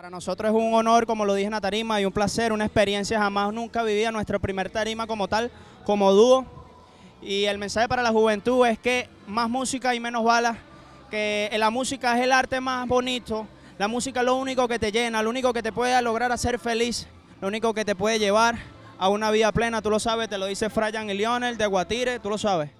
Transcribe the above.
Para nosotros es un honor, como lo dije en la tarima, y un placer, una experiencia jamás nunca vivida, Nuestro primer tarima como tal, como dúo. Y el mensaje para la juventud es que más música y menos balas, que la música es el arte más bonito, la música es lo único que te llena, lo único que te puede lograr hacer feliz, lo único que te puede llevar a una vida plena, tú lo sabes, te lo dice Frayan y Lionel de Guatire, tú lo sabes.